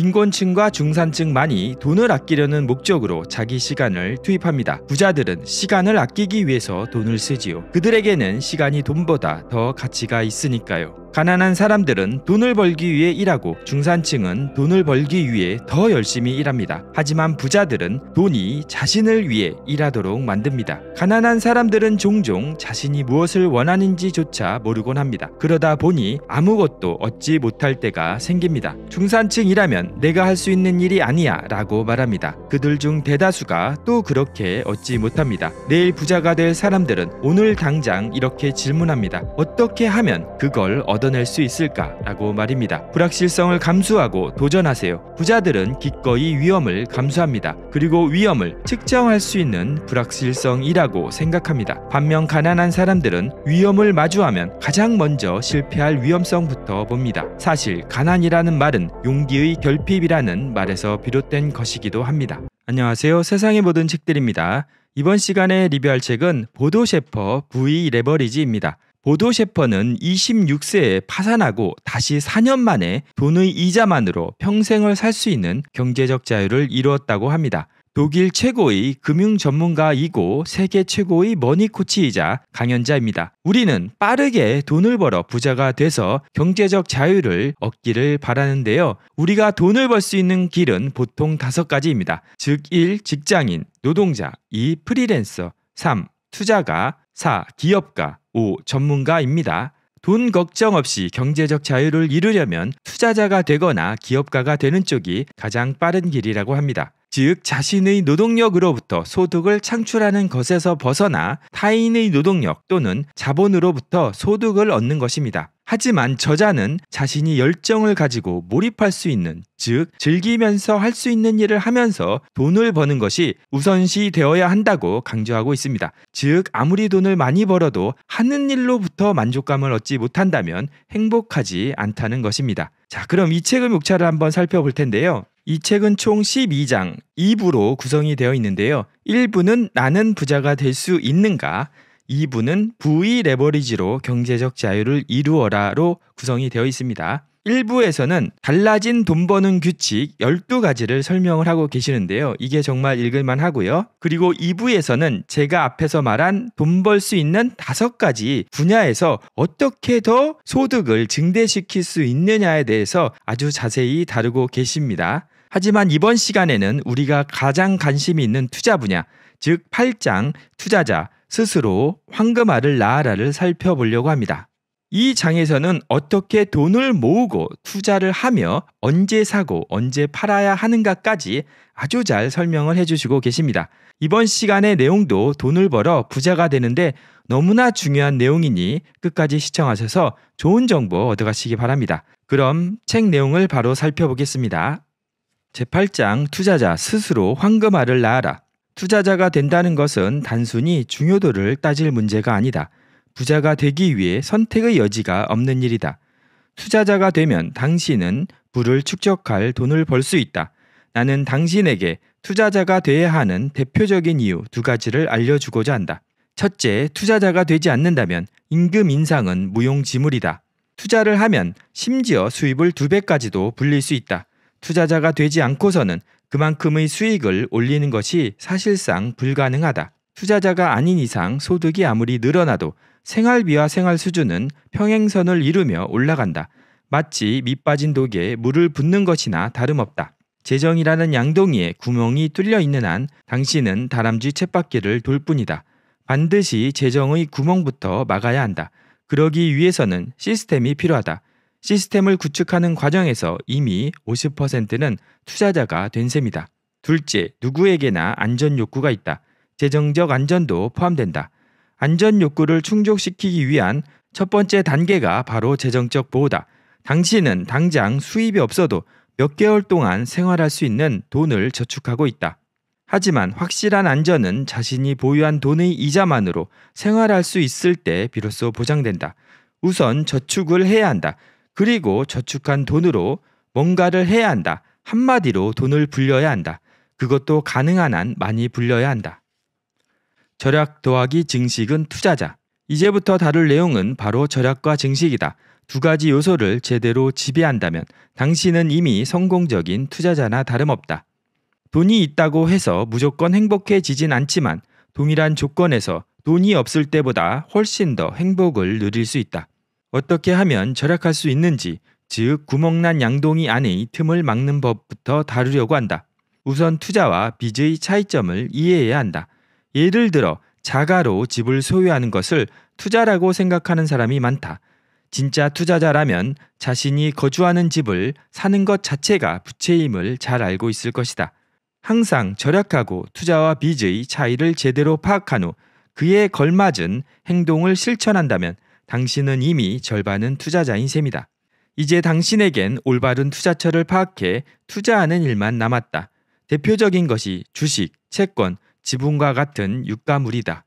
빈곤층과 중산층만이 돈을 아끼려는 목적으로 자기 시간을 투입합니다. 부자들은 시간을 아끼기 위해서 돈을 쓰지요. 그들에게는 시간이 돈보다 더 가치가 있으니까요. 가난한 사람들은 돈을 벌기 위해 일하고 중산층은 돈을 벌기 위해 더 열심히 일합니다. 하지만 부자들은 돈이 자신을 위해 일하도록 만듭니다. 가난한 사람들은 종종 자신이 무엇을 원하는지조차 모르곤 합니다. 그러다 보니 아무것도 얻지 못할 때가 생깁니다. 중산층이라면 내가 할 수 있는 일이 아니야 라고 말합니다. 그들 중 대다수가 또 그렇게 얻지 못합니다. 내일 부자가 될 사람들은 오늘 당장 이렇게 질문합니다. 어떻게 하면 그걸 얻 얻어낼 수 있을까라고 말입니다. 불확실성을 감수하고 도전하세요. 부자들은 기꺼이 위험을 감수합니다. 그리고 위험을 측정할 수 있는 불확실성이라고 생각합니다. 반면 가난한 사람들은 위험을 마주하면 가장 먼저 실패할 위험성부터 봅니다. 사실 가난이라는 말은 용기의 결핍이라는 말에서 비롯된 것이기도 합니다. 안녕하세요. 세상의 모든 책들입니다. 이번 시간에 리뷰할 책은 보도 셰퍼 부이 레버리지입니다. 보도 셰퍼는 26세에 파산하고 다시 4년 만에 돈의 이자만으로 평생을 살 수 있는 경제적 자유를 이루었다고 합니다. 독일 최고의 금융 전문가이고 세계 최고의 머니 코치이자 강연자입니다. 우리는 빠르게 돈을 벌어 부자가 돼서 경제적 자유를 얻기를 바라는데요. 우리가 돈을 벌 수 있는 길은 보통 다섯 가지입니다. 즉 1. 직장인, 노동자, 2. 프리랜서, 3. 투자가, 4. 기업가 5. 전문가입니다. 돈 걱정 없이 경제적 자유를 이루려면 투자자가 되거나 기업가가 되는 쪽이 가장 빠른 길이라고 합니다. 즉, 자신의 노동력으로부터 소득을 창출하는 것에서 벗어나 타인의 노동력 또는 자본으로부터 소득을 얻는 것입니다. 하지만 저자는 자신이 열정을 가지고 몰입할 수 있는, 즉 즐기면서 할 수 있는 일을 하면서 돈을 버는 것이 우선시 되어야 한다고 강조하고 있습니다. 즉 아무리 돈을 많이 벌어도 하는 일로부터 만족감을 얻지 못한다면 행복하지 않다는 것입니다. 자, 그럼 이 책의 목차를 한번 살펴볼 텐데요. 이 책은 총 12장, 2부로 구성이 되어 있는데요. 1부는 나는 부자가 될 수 있는가, 2부는 V 레버리지로 경제적 자유를 이루어라로 구성이 되어 있습니다. 1부에서는 달라진 돈 버는 규칙 12가지를 설명을 하고 계시는데요. 이게 정말 읽을만 하고요. 그리고 2부에서는 제가 앞에서 말한 돈 벌 수 있는 5가지 분야에서 어떻게 더 소득을 증대시킬 수 있느냐에 대해서 아주 자세히 다루고 계십니다. 하지만 이번 시간에는 우리가 가장 관심이 있는 투자 분야, 즉 8장 투자자, 스스로 황금알을 낳아라를 살펴보려고 합니다. 이 장에서는 어떻게 돈을 모으고 투자를 하며 언제 사고 언제 팔아야 하는가까지 아주 잘 설명을 해주시고 계십니다. 이번 시간의 내용도 돈을 벌어 부자가 되는데 너무나 중요한 내용이니 끝까지 시청하셔서 좋은 정보 얻어가시기 바랍니다. 그럼 책 내용을 바로 살펴보겠습니다. 제8장 투자자 스스로 황금알을 낳아라. 투자자가 된다는 것은 단순히 중요도를 따질 문제가 아니다. 부자가 되기 위해 선택의 여지가 없는 일이다. 투자자가 되면 당신은 부를 축적할 돈을 벌 수 있다. 나는 당신에게 투자자가 돼야 하는 대표적인 이유 두 가지를 알려주고자 한다. 첫째, 투자자가 되지 않는다면 임금 인상은 무용지물이다. 투자를 하면 심지어 수입을 두 배까지도 불릴 수 있다. 투자자가 되지 않고서는 그만큼의 수익을 올리는 것이 사실상 불가능하다. 투자자가 아닌 이상 소득이 아무리 늘어나도 생활비와 생활 수준은 평행선을 이루며 올라간다. 마치 밑빠진 독에 물을 붓는 것이나 다름없다. 재정이라는 양동이에 구멍이 뚫려 있는 한 당신은 다람쥐 쳇바퀴를 돌 뿐이다. 반드시 재정의 구멍부터 막아야 한다. 그러기 위해서는 시스템이 필요하다. 시스템을 구축하는 과정에서 이미 50%는 투자자가 된 셈이다. 둘째, 누구에게나 안전 욕구가 있다. 재정적 안전도 포함된다. 안전 욕구를 충족시키기 위한 첫 번째 단계가 바로 재정적 보호다. 당신은 당장 수입이 없어도 몇 개월 동안 생활할 수 있는 돈을 저축하고 있다. 하지만 확실한 안전은 자신이 보유한 돈의 이자만으로 생활할 수 있을 때 비로소 보장된다. 우선 저축을 해야 한다. 그리고 저축한 돈으로 뭔가를 해야 한다. 한마디로 돈을 불려야 한다. 그것도 가능한 한 많이 불려야 한다. 절약 더하기 증식은 투자자. 이제부터 다룰 내용은 바로 절약과 증식이다. 두 가지 요소를 제대로 지배한다면 당신은 이미 성공적인 투자자나 다름없다. 돈이 있다고 해서 무조건 행복해지진 않지만 동일한 조건에서 돈이 없을 때보다 훨씬 더 행복을 누릴 수 있다. 어떻게 하면 절약할 수 있는지, 즉 구멍난 양동이 안의 틈을 막는 법부터 다루려고 한다. 우선 투자와 빚의 차이점을 이해해야 한다. 예를 들어 자가로 집을 소유하는 것을 투자라고 생각하는 사람이 많다. 진짜 투자자라면 자신이 거주하는 집을 사는 것 자체가 부채임을 잘 알고 있을 것이다. 항상 절약하고 투자와 빚의 차이를 제대로 파악한 후 그에 걸맞은 행동을 실천한다면 당신은 이미 절반은 투자자인 셈이다. 이제 당신에겐 올바른 투자처를 파악해 투자하는 일만 남았다. 대표적인 것이 주식, 채권, 지분과 같은 유가물이다.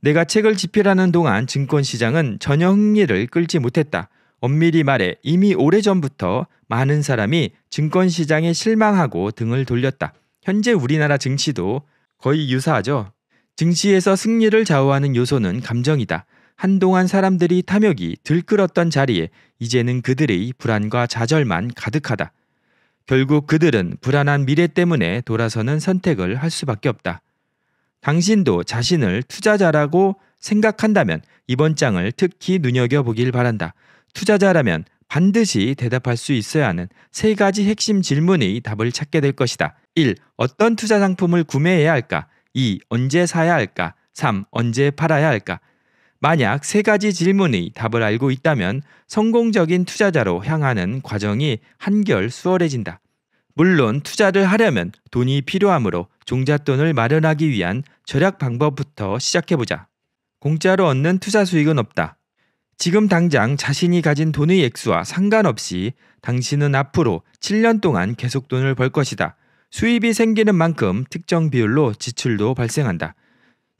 내가 책을 집필하는 동안 증권시장은 전혀 흥미를 끌지 못했다. 엄밀히 말해 이미 오래전부터 많은 사람이 증권시장에 실망하고 등을 돌렸다. 현재 우리나라 증시도 거의 유사하죠. 증시에서 승리를 좌우하는 요소는 감정이다. 한동안 사람들이 탐욕이 들끓었던 자리에 이제는 그들의 불안과 좌절만 가득하다. 결국 그들은 불안한 미래 때문에 돌아서는 선택을 할 수밖에 없다. 당신도 자신을 투자자라고 생각한다면 이번 장을 특히 눈여겨보길 바란다. 투자자라면 반드시 대답할 수 있어야 하는 세 가지 핵심 질문의 답을 찾게 될 것이다. 1. 어떤 투자 상품을 구매해야 할까? 2. 언제 사야 할까? 3. 언제 팔아야 할까? 만약 세 가지 질문의 답을 알고 있다면 성공적인 투자자로 향하는 과정이 한결 수월해진다. 물론 투자를 하려면 돈이 필요하므로 종잣돈을 마련하기 위한 절약 방법부터 시작해보자. 공짜로 얻는 투자 수익은 없다. 지금 당장 자신이 가진 돈의 액수와 상관없이 당신은 앞으로 7년 동안 계속 돈을 벌 것이다. 수입이 생기는 만큼 특정 비율로 지출도 발생한다.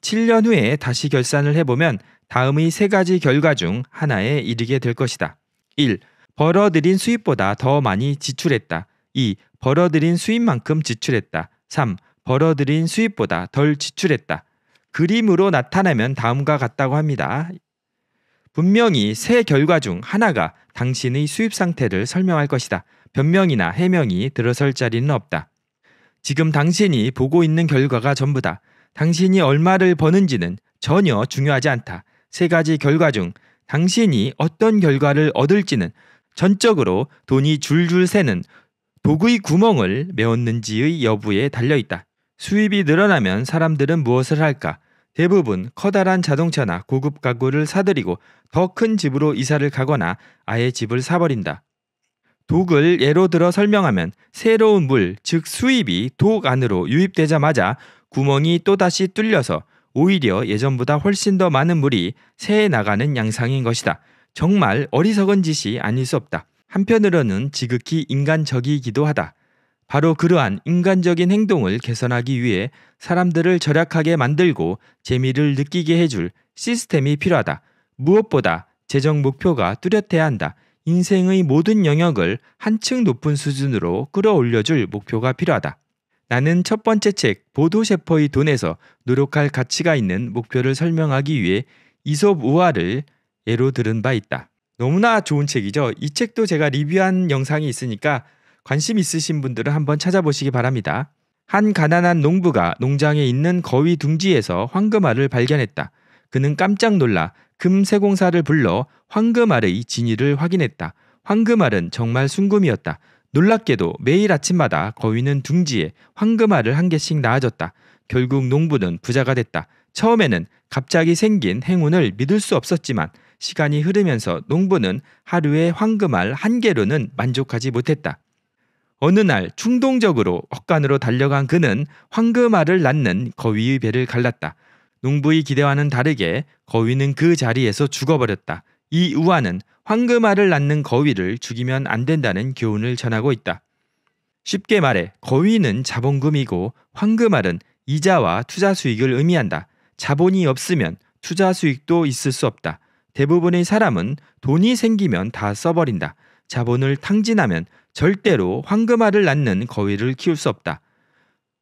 7년 후에 다시 결산을 해보면 다음의 세 가지 결과 중 하나에 이르게 될 것이다. 1. 벌어들인 수입보다 더 많이 지출했다. 2. 벌어들인 수입만큼 지출했다. 3. 벌어들인 수입보다 덜 지출했다. 그림으로 나타내면 다음과 같다고 합니다. 분명히 세 결과 중 하나가 당신의 수입 상태를 설명할 것이다. 변명이나 해명이 들어설 자리는 없다. 지금 당신이 보고 있는 결과가 전부다. 당신이 얼마를 버는지는 전혀 중요하지 않다. 세 가지 결과 중 당신이 어떤 결과를 얻을지는 전적으로 돈이 줄줄 새는 도구의 구멍을 메웠는지의 여부에 달려 있다. 수입이 늘어나면 사람들은 무엇을 할까? 대부분 커다란 자동차나 고급 가구를 사들이고 더 큰 집으로 이사를 가거나 아예 집을 사버린다. 독을 예로 들어 설명하면 새로운 물, 즉 수입이 독 안으로 유입되자마자 구멍이 또다시 뚫려서 오히려 예전보다 훨씬 더 많은 물이 새에 나가는 양상인 것이다. 정말 어리석은 짓이 아닐 수 없다. 한편으로는 지극히 인간적이기도 하다. 바로 그러한 인간적인 행동을 개선하기 위해 사람들을 절약하게 만들고 재미를 느끼게 해줄 시스템이 필요하다. 무엇보다 재정 목표가 뚜렷해야 한다. 인생의 모든 영역을 한층 높은 수준으로 끌어올려줄 목표가 필요하다. 나는 첫 번째 책 보도 셰퍼의 돈에서 노력할 가치가 있는 목표를 설명하기 위해 이솝 우화를 예로 들은 바 있다. 너무나 좋은 책이죠. 이 책도 제가 리뷰한 영상이 있으니까 관심 있으신 분들은 한번 찾아보시기 바랍니다. 한 가난한 농부가 농장에 있는 거위 둥지에서 황금알을 발견했다. 그는 깜짝 놀라 금세공사를 불러 황금알의 진위를 확인했다. 황금알은 정말 순금이었다. 놀랍게도 매일 아침마다 거위는 둥지에 황금알을 한 개씩 낳아줬다. 결국 농부는 부자가 됐다. 처음에는 갑자기 생긴 행운을 믿을 수 없었지만 시간이 흐르면서 농부는 하루에 황금알 한 개로는 만족하지 못했다. 어느 날 충동적으로 헛간으로 달려간 그는 황금알을 낳는 거위의 배를 갈랐다. 농부의 기대와는 다르게 거위는 그 자리에서 죽어버렸다. 이우아는 황금알을 낳는 거위를 죽이면 안 된다는 교훈을 전하고 있다. 쉽게 말해 거위는 자본금이고 황금알은 이자와 투자 수익을 의미한다. 자본이 없으면 투자 수익도 있을 수 없다. 대부분의 사람은 돈이 생기면 다 써버린다. 자본을 탕진하면 절대로 황금알을 낳는 거위를 키울 수 없다.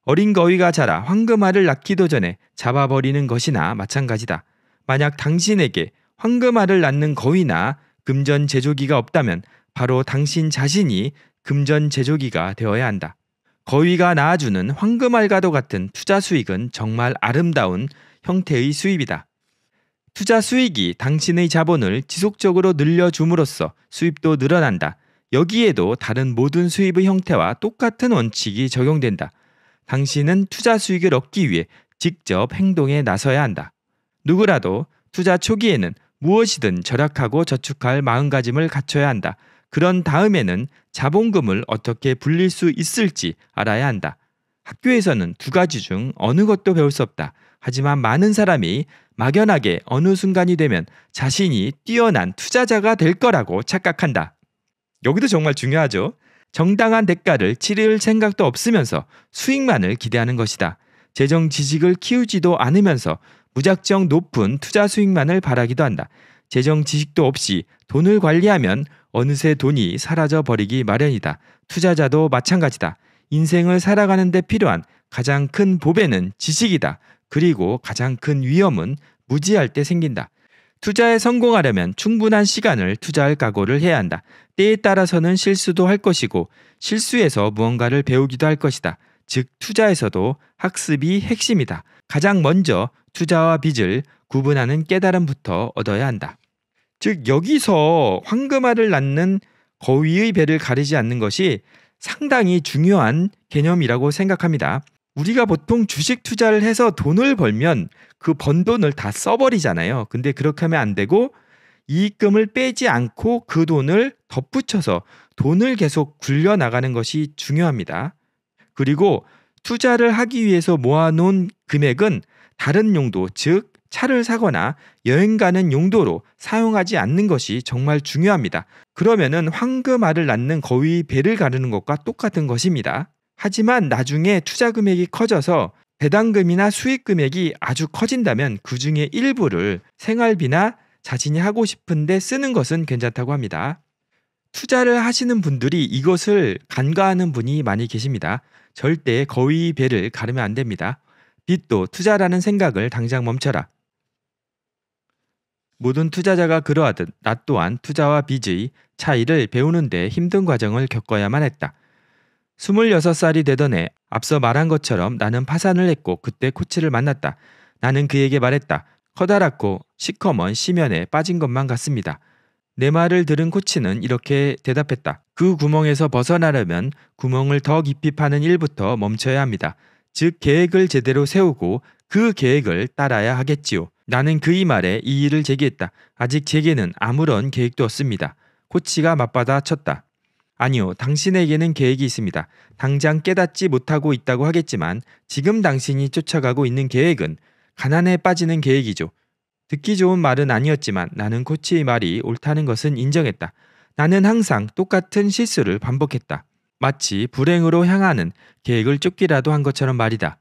어린 거위가 자라 황금알을 낳기도 전에 잡아버리는 것이나 마찬가지다. 만약 당신에게 황금알을 낳는 거위나 금전 제조기가 없다면 바로 당신 자신이 금전 제조기가 되어야 한다. 거위가 낳아주는 황금알가도 같은 투자 수익은 정말 아름다운 형태의 수입이다. 투자 수익이 당신의 자본을 지속적으로 늘려줌으로써 수입도 늘어난다. 여기에도 다른 모든 수입의 형태와 똑같은 원칙이 적용된다. 당신은 투자 수익을 얻기 위해 직접 행동에 나서야 한다. 누구라도 투자 초기에는 무엇이든 절약하고 저축할 마음가짐을 갖춰야 한다. 그런 다음에는 자본금을 어떻게 불릴 수 있을지 알아야 한다. 학교에서는 두 가지 중 어느 것도 배울 수 없다. 하지만 많은 사람이 막연하게 어느 순간이 되면 자신이 뛰어난 투자자가 될 거라고 착각한다. 여기도 정말 중요하죠. 정당한 대가를 치를 생각도 없으면서 수익만을 기대하는 것이다. 재정 지식을 키우지도 않으면서 무작정 높은 투자 수익만을 바라기도 한다. 재정 지식도 없이 돈을 관리하면 어느새 돈이 사라져 버리기 마련이다. 투자자도 마찬가지다. 인생을 살아가는데 필요한 가장 큰 보배는 지식이다. 그리고 가장 큰 위험은 무지할 때 생긴다. 투자에 성공하려면 충분한 시간을 투자할 각오를 해야 한다. 때에 따라서는 실수도 할 것이고 실수에서 무언가를 배우기도 할 것이다. 즉 투자에서도 학습이 핵심이다. 가장 먼저 투자와 빚을 구분하는 깨달음부터 얻어야 한다. 즉 여기서 황금알을 낳는 거위의 배를 가리지 않는 것이 상당히 중요한 개념이라고 생각합니다. 우리가 보통 주식 투자를 해서 돈을 벌면 그 번 돈을 다 써버리잖아요. 근데 그렇게 하면 안 되고 이익금을 빼지 않고 그 돈을 덧붙여서 돈을 계속 굴려 나가는 것이 중요합니다. 그리고 투자를 하기 위해서 모아놓은 금액은 다른 용도, 즉 차를 사거나 여행 가는 용도로 사용하지 않는 것이 정말 중요합니다. 그러면은 황금알을 낳는 거위 배를 가르는 것과 똑같은 것입니다. 하지만 나중에 투자 금액이 커져서 배당금이나 수익 금액이 아주 커진다면 그 중에 일부를 생활비나 자신이 하고 싶은데 쓰는 것은 괜찮다고 합니다. 투자를 하시는 분들이 이것을 간과하는 분이 많이 계십니다. 절대 거위 배를 가르면 안 됩니다. 빚도 투자라는 생각을 당장 멈춰라. 모든 투자자가 그러하듯 나 또한 투자와 빚의 차이를 배우는데 힘든 과정을 겪어야만 했다. 26살이 되던 해 앞서 말한 것처럼 나는 파산을 했고 그때 코치를 만났다. 나는 그에게 말했다. 커다랗고 시커먼 시면에 빠진 것만 같습니다. 내 말을 들은 코치는 이렇게 대답했다. 그 구멍에서 벗어나려면 구멍을 더 깊이 파는 일부터 멈춰야 합니다. 즉 계획을 제대로 세우고 그 계획을 따라야 하겠지요. 나는 그의 말에 이의를 제기했다. 아직 제게는 아무런 계획도 없습니다. 코치가 맞받아 쳤다. 아니요, 당신에게는 계획이 있습니다. 당장 깨닫지 못하고 있다고 하겠지만 지금 당신이 쫓아가고 있는 계획은 가난에 빠지는 계획이죠. 듣기 좋은 말은 아니었지만 나는 코치의 말이 옳다는 것은 인정했다. 나는 항상 똑같은 실수를 반복했다. 마치 불행으로 향하는 계획을 쫓기라도 한 것처럼 말이다.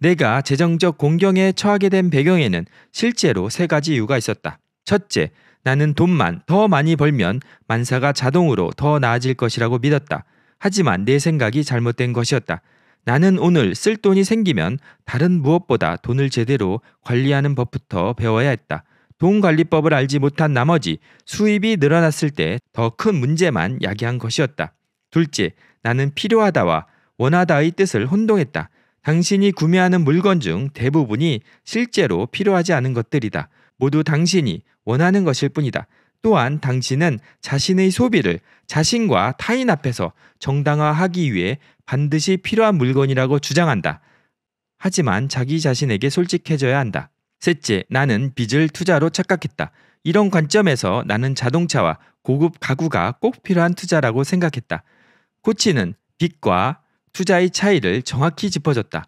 내가 재정적 공경에 처하게 된 배경에는 실제로 세 가지 이유가 있었다. 첫째, 나는 돈만 더 많이 벌면 만사가 자동으로 더 나아질 것이라고 믿었다. 하지만 내 생각이 잘못된 것이었다. 나는 오늘 쓸 돈이 생기면 다른 무엇보다 돈을 제대로 관리하는 법부터 배워야 했다. 돈 관리법을 알지 못한 나머지 수입이 늘어났을 때 더 큰 문제만 야기한 것이었다. 둘째, 나는 필요하다와 원하다의 뜻을 혼동했다. 당신이 구매하는 물건 중 대부분이 실제로 필요하지 않은 것들이다. 모두 당신이 원하는 것일 뿐이다. 또한 당신은 자신의 소비를 자신과 타인 앞에서 정당화하기 위해 반드시 필요한 물건이라고 주장한다. 하지만 자기 자신에게 솔직해져야 한다. 셋째, 나는 빚을 투자로 착각했다. 이런 관점에서 나는 자동차와 고급 가구가 꼭 필요한 투자라고 생각했다. 코치는 빚과 투자의 차이를 정확히 짚어줬다.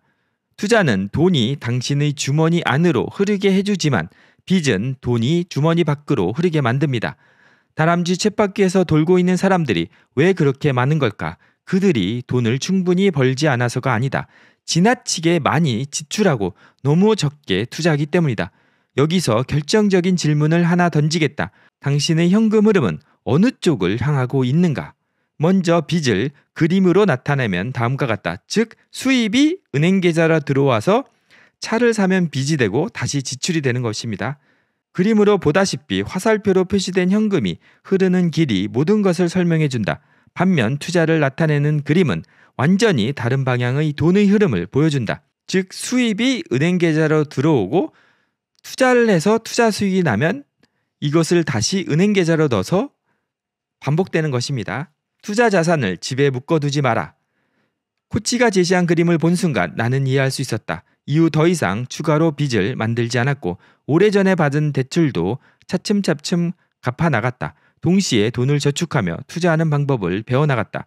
투자는 돈이 당신의 주머니 안으로 흐르게 해주지만 빚은 돈이 주머니 밖으로 흐르게 만듭니다. 다람쥐 쳇바퀴에서 돌고 있는 사람들이 왜 그렇게 많은 걸까? 그들이 돈을 충분히 벌지 않아서가 아니다. 지나치게 많이 지출하고 너무 적게 투자하기 때문이다. 여기서 결정적인 질문을 하나 던지겠다. 당신의 현금 흐름은 어느 쪽을 향하고 있는가? 먼저 빚을 그림으로 나타내면 다음과 같다. 즉 수입이 은행 계좌로 들어와서 차를 사면 빚이 되고 다시 지출이 되는 것입니다. 그림으로 보다시피 화살표로 표시된 현금이 흐르는 길이 모든 것을 설명해 준다. 반면 투자를 나타내는 그림은 완전히 다른 방향의 돈의 흐름을 보여준다. 즉 수입이 은행 계좌로 들어오고 투자를 해서 투자 수익이 나면 이것을 다시 은행 계좌로 넣어서 반복되는 것입니다. 투자 자산을 집에 묶어두지 마라. 코치가 제시한 그림을 본 순간 나는 이해할 수 있었다. 이후 더 이상 추가로 빚을 만들지 않았고 오래전에 받은 대출도 차츰차츰 갚아 나갔다. 동시에 돈을 저축하며 투자하는 방법을 배워 나갔다.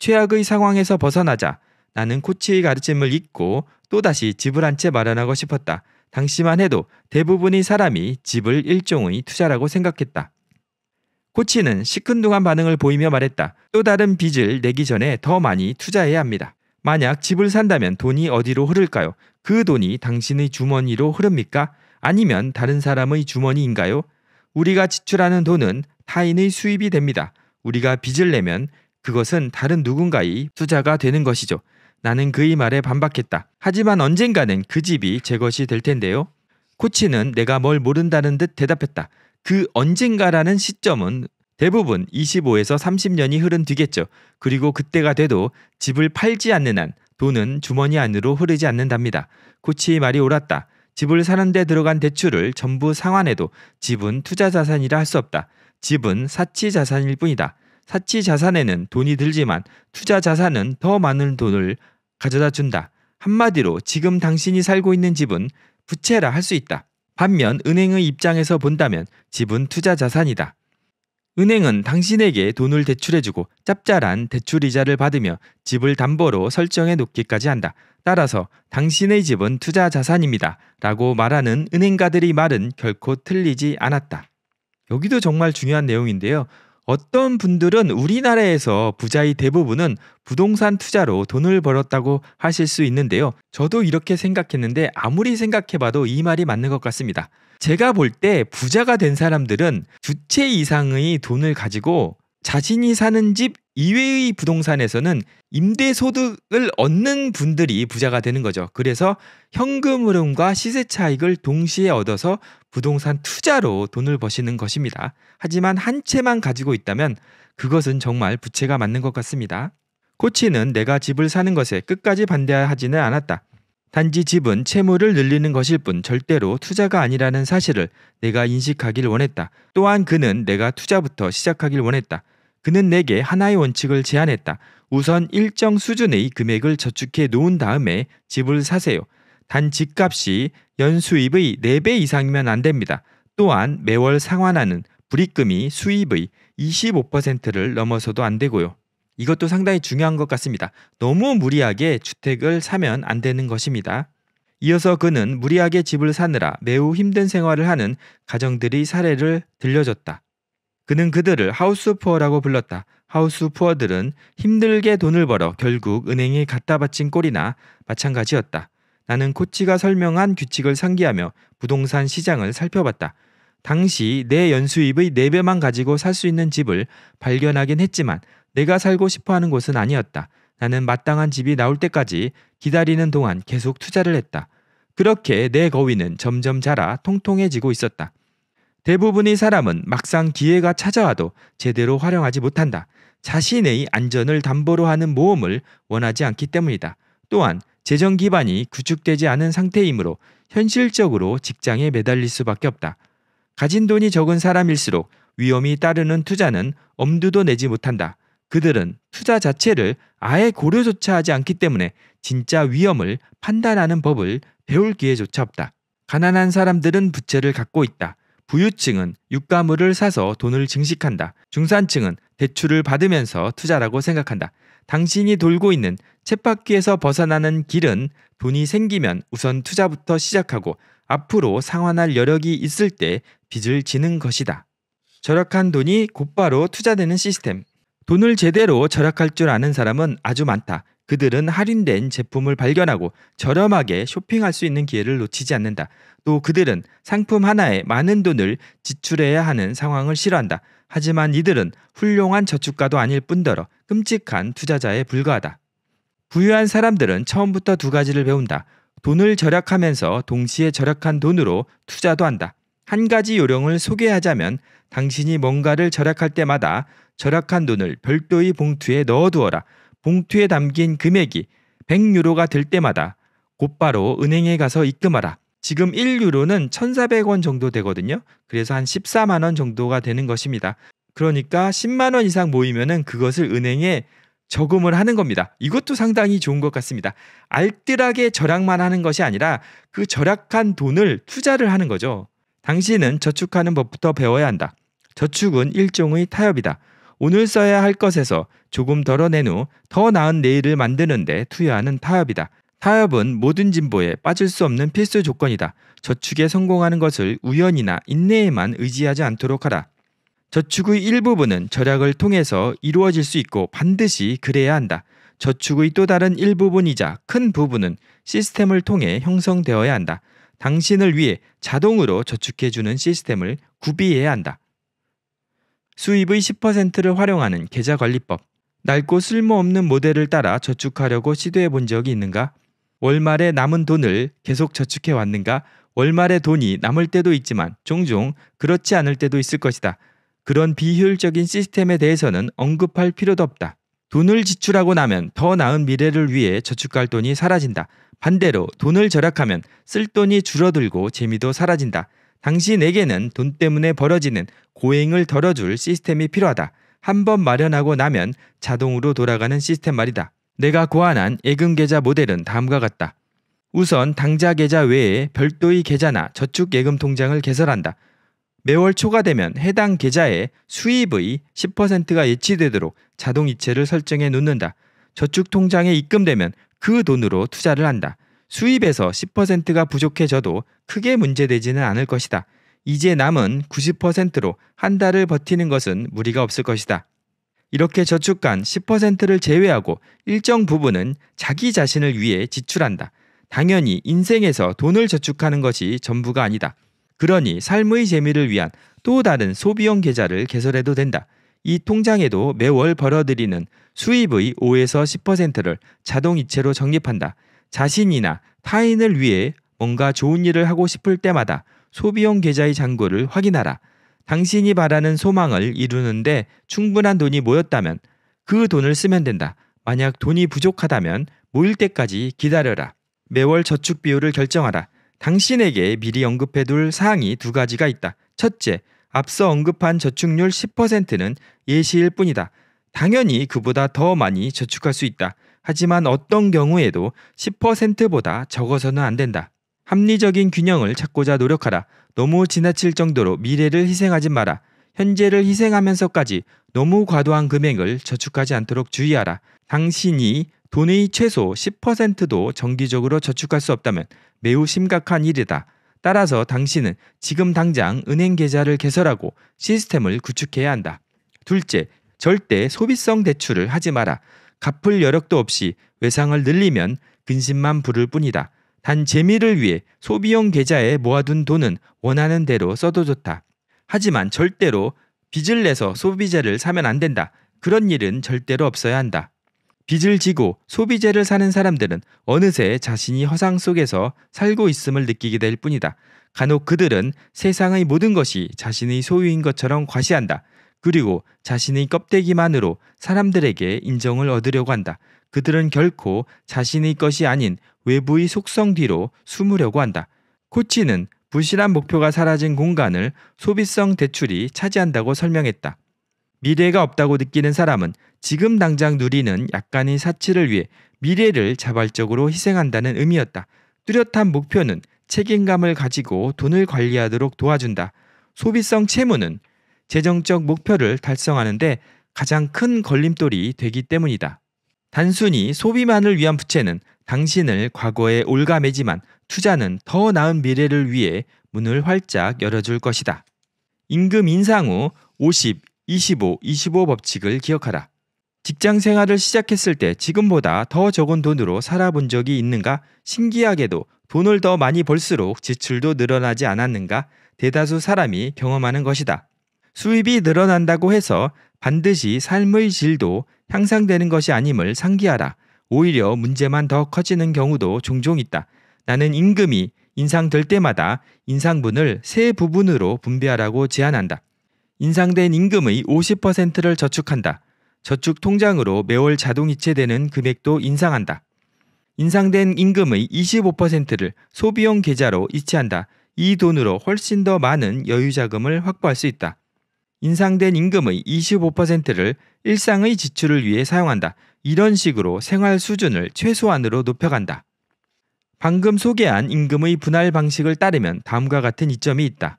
최악의 상황에서 벗어나자 나는 코치의 가르침을 잊고 또다시 집을 한 채 마련하고 싶었다. 당시만 해도 대부분의 사람이 집을 일종의 투자라고 생각했다. 코치는 시큰둥한 반응을 보이며 말했다. 또 다른 빚을 내기 전에 더 많이 투자해야 합니다. 만약 집을 산다면 돈이 어디로 흐를까요? 그 돈이 당신의 주머니로 흐릅니까? 아니면 다른 사람의 주머니인가요? 우리가 지출하는 돈은 타인의 수입이 됩니다. 우리가 빚을 내면 그것은 다른 누군가의 투자가 되는 것이죠. 나는 그의 말에 반박했다. 하지만 언젠가는 그 집이 제 것이 될 텐데요. 코치는 내가 뭘 모른다는 듯 대답했다. 그 언젠가라는 시점은 대부분 25에서 30년이 흐른 뒤겠죠. 그리고 그때가 돼도 집을 팔지 않는 한 돈은 주머니 안으로 흐르지 않는답니다. 코치의 말이 옳았다. 집을 사는데 들어간 대출을 전부 상환해도 집은 투자 자산이라 할 수 없다. 집은 사치 자산일 뿐이다. 사치 자산에는 돈이 들지만 투자 자산은 더 많은 돈을 가져다 준다. 한마디로 지금 당신이 살고 있는 집은 부채라 할 수 있다. 반면 은행의 입장에서 본다면 집은 투자 자산이다. 은행은 당신에게 돈을 대출해주고 짭짤한 대출이자를 받으며 집을 담보로 설정해 놓기까지 한다. 따라서 당신의 집은 투자 자산입니다. 라고 말하는 은행가들이 말은 결코 틀리지 않았다. 여기도 정말 중요한 내용인데요. 어떤 분들은 우리나라에서 부자의 대부분은 부동산 투자로 돈을 벌었다고 하실 수 있는데요. 저도 이렇게 생각했는데 아무리 생각해봐도 이 말이 맞는 것 같습니다. 제가 볼 때 부자가 된 사람들은 주체 이상의 돈을 가지고 자신이 사는 집 이외의 부동산에서는 임대소득을 얻는 분들이 부자가 되는 거죠. 그래서 현금 흐름과 시세 차익을 동시에 얻어서 부동산 투자로 돈을 버시는 것입니다. 하지만 한 채만 가지고 있다면 그것은 정말 부채가 맞는 것 같습니다. 코치는 내가 집을 사는 것에 끝까지 반대하지는 않았다. 단지 집은 채무를 늘리는 것일 뿐 절대로 투자가 아니라는 사실을 내가 인식하길 원했다. 또한 그는 내가 투자부터 시작하길 원했다. 그는 내게 하나의 원칙을 제안했다. 우선 일정 수준의 금액을 저축해 놓은 다음에 집을 사세요. 단 집값이 연수입의 4배 이상이면 안 됩니다. 또한 매월 상환하는 불입금이 수입의 25%를 넘어서도 안 되고요. 이것도 상당히 중요한 것 같습니다. 너무 무리하게 주택을 사면 안 되는 것입니다. 이어서 그는 무리하게 집을 사느라 매우 힘든 생활을 하는 가정들의 사례를 들려줬다. 그는 그들을 하우스푸어라고 불렀다. 하우스푸어들은 힘들게 돈을 벌어 결국 은행에 갖다 바친 꼴이나 마찬가지였다. 나는 코치가 설명한 규칙을 상기하며 부동산 시장을 살펴봤다. 당시 내 연수입의 4배만 가지고 살 수 있는 집을 발견하긴 했지만 내가 살고 싶어 하는 곳은 아니었다. 나는 마땅한 집이 나올 때까지 기다리는 동안 계속 투자를 했다. 그렇게 내 거위는 점점 자라 통통해지고 있었다. 대부분의 사람은 막상 기회가 찾아와도 제대로 활용하지 못한다. 자신의 안전을 담보로 하는 모험을 원하지 않기 때문이다. 또한 재정 기반이 구축되지 않은 상태이므로 현실적으로 직장에 매달릴 수밖에 없다. 가진 돈이 적은 사람일수록 위험이 따르는 투자는 엄두도 내지 못한다. 그들은 투자 자체를 아예 고려조차 하지 않기 때문에 진짜 위험을 판단하는 법을 배울 기회조차 없다. 가난한 사람들은 부채를 갖고 있다. 부유층은 유가물을 사서 돈을 증식한다. 중산층은 대출을 받으면서 투자라고 생각한다. 당신이 돌고 있는 쳇바퀴에서 벗어나는 길은 돈이 생기면 우선 투자부터 시작하고 앞으로 상환할 여력이 있을 때 빚을 지는 것이다. 절약한 돈이 곧바로 투자되는 시스템. 돈을 제대로 절약할 줄 아는 사람은 아주 많다. 그들은 할인된 제품을 발견하고 저렴하게 쇼핑할 수 있는 기회를 놓치지 않는다. 또 그들은 상품 하나에 많은 돈을 지출해야 하는 상황을 싫어한다. 하지만 이들은 훌륭한 저축가도 아닐 뿐더러 끔찍한 투자자에 불과하다. 부유한 사람들은 처음부터 두 가지를 배운다. 돈을 절약하면서 동시에 절약한 돈으로 투자도 한다. 한 가지 요령을 소개하자면 당신이 뭔가를 절약할 때마다 절약한 돈을 별도의 봉투에 넣어두어라. 봉투에 담긴 금액이 100유로가 될 때마다 곧바로 은행에 가서 입금하라. 지금 1유로는 1,400원 정도 되거든요. 그래서 한 14만 원 정도가 되는 것입니다. 그러니까 10만 원 이상 모이면은 그것을 은행에 저금을 하는 겁니다. 이것도 상당히 좋은 것 같습니다. 알뜰하게 절약만 하는 것이 아니라 그 절약한 돈을 투자를 하는 거죠. 당신은 저축하는 법부터 배워야 한다. 저축은 일종의 타협이다. 오늘 써야 할 것에서 조금 덜어낸 후 더 나은 내일을 만드는데 투여하는 타협이다. 타협은 모든 진보에 빠질 수 없는 필수 조건이다. 저축에 성공하는 것을 우연이나 인내에만 의지하지 않도록 하라. 저축의 일부분은 절약을 통해서 이루어질 수 있고 반드시 그래야 한다. 저축의 또 다른 일부분이자 큰 부분은 시스템을 통해 형성되어야 한다. 당신을 위해 자동으로 저축해주는 시스템을 구비해야 한다. 수입의 10%를 활용하는 계좌관리법. 낡고 쓸모없는 모델을 따라 저축하려고 시도해 본 적이 있는가? 월말에 남은 돈을 계속 저축해 왔는가? 월말에 돈이 남을 때도 있지만 종종 그렇지 않을 때도 있을 것이다. 그런 비효율적인 시스템에 대해서는 언급할 필요도 없다. 돈을 지출하고 나면 더 나은 미래를 위해 저축할 돈이 사라진다. 반대로 돈을 절약하면 쓸 돈이 줄어들고 재미도 사라진다. 당신에게는 돈 때문에 벌어지는 고행을 덜어줄 시스템이 필요하다. 한번 마련하고 나면 자동으로 돌아가는 시스템 말이다. 내가 고안한 예금 계좌 모델은 다음과 같다. 우선 당좌 계좌 외에 별도의 계좌나 저축 예금 통장을 개설한다. 매월 초가 되면 해당 계좌에 수입의 10%가 예치되도록 자동 이체를 설정해 놓는다. 저축 통장에 입금되면 그 돈으로 투자를 한다. 수입에서 10%가 부족해져도 크게 문제되지는 않을 것이다. 이제 남은 90%로 한 달을 버티는 것은 무리가 없을 것이다. 이렇게 저축한 10%를 제외하고 일정 부분은 자기 자신을 위해 지출한다. 당연히 인생에서 돈을 저축하는 것이 전부가 아니다. 그러니 삶의 재미를 위한 또 다른 소비용 계좌를 개설해도 된다. 이 통장에도 매월 벌어들이는 수입의 5에서 10%를 자동이체로 적립한다. 자신이나 타인을 위해 뭔가 좋은 일을 하고 싶을 때마다 소비용 계좌의 잔고를 확인하라. 당신이 바라는 소망을 이루는데 충분한 돈이 모였다면 그 돈을 쓰면 된다. 만약 돈이 부족하다면 모일 때까지 기다려라. 매월 저축 비율을 결정하라. 당신에게 미리 언급해둘 사항이 두 가지가 있다. 첫째, 앞서 언급한 저축률 10%는 예시일 뿐이다. 당연히 그보다 더 많이 저축할 수 있다. 하지만 어떤 경우에도 10%보다 적어서는 안 된다. 합리적인 균형을 찾고자 노력하라. 너무 지나칠 정도로 미래를 희생하지 마라. 현재를 희생하면서까지 너무 과도한 금액을 저축하지 않도록 주의하라. 당신이 돈의 최소 10%도 정기적으로 저축할 수 없다면 매우 심각한 일이다. 따라서 당신은 지금 당장 은행 계좌를 개설하고 시스템을 구축해야 한다. 둘째, 절대 소비성 대출을 하지 마라. 갚을 여력도 없이 외상을 늘리면 근심만 부를 뿐이다. 단 재미를 위해 소비용 계좌에 모아둔 돈은 원하는 대로 써도 좋다. 하지만 절대로 빚을 내서 소비재를 사면 안 된다. 그런 일은 절대로 없어야 한다. 빚을 지고 소비재를 사는 사람들은 어느새 자신이 허상 속에서 살고 있음을 느끼게 될 뿐이다. 간혹 그들은 세상의 모든 것이 자신의 소유인 것처럼 과시한다. 그리고 자신의 껍데기만으로 사람들에게 인정을 얻으려고 한다. 그들은 결코 자신의 것이 아닌 외부의 속성 뒤로 숨으려고 한다. 코치는 부실한 목표가 사라진 공간을 소비성 대출이 차지한다고 설명했다. 미래가 없다고 느끼는 사람은 지금 당장 누리는 약간의 사치를 위해 미래를 자발적으로 희생한다는 의미였다. 뚜렷한 목표는 책임감을 가지고 돈을 관리하도록 도와준다. 소비성 채무는 재정적 목표를 달성하는데 가장 큰 걸림돌이 되기 때문이다. 단순히 소비만을 위한 부채는 당신을 과거에 올가매지만 투자는 더 나은 미래를 위해 문을 활짝 열어줄 것이다. 임금 인상 후 50, 25, 25 법칙을 기억하라. 직장 생활을 시작했을 때 지금보다 더 적은 돈으로 살아본 적이 있는가? 신기하게도 돈을 더 많이 벌수록 지출도 늘어나지 않았는가? 대다수 사람이 경험하는 것이다. 수입이 늘어난다고 해서 반드시 삶의 질도 향상되는 것이 아님을 상기하라. 오히려 문제만 더 커지는 경우도 종종 있다. 나는 임금이 인상될 때마다 인상분을 세 부분으로 분배하라고 제안한다. 인상된 임금의 50%를 저축한다. 저축 통장으로 매월 자동 이체되는 금액도 인상한다. 인상된 임금의 25%를 소비용 계좌로 이체한다. 이 돈으로 훨씬 더 많은 여유 자금을 확보할 수 있다. 인상된 임금의 25%를 일상의 지출을 위해 사용한다. 이런 식으로 생활 수준을 최소한으로 높여간다. 방금 소개한 임금의 분할 방식을 따르면 다음과 같은 이점이 있다.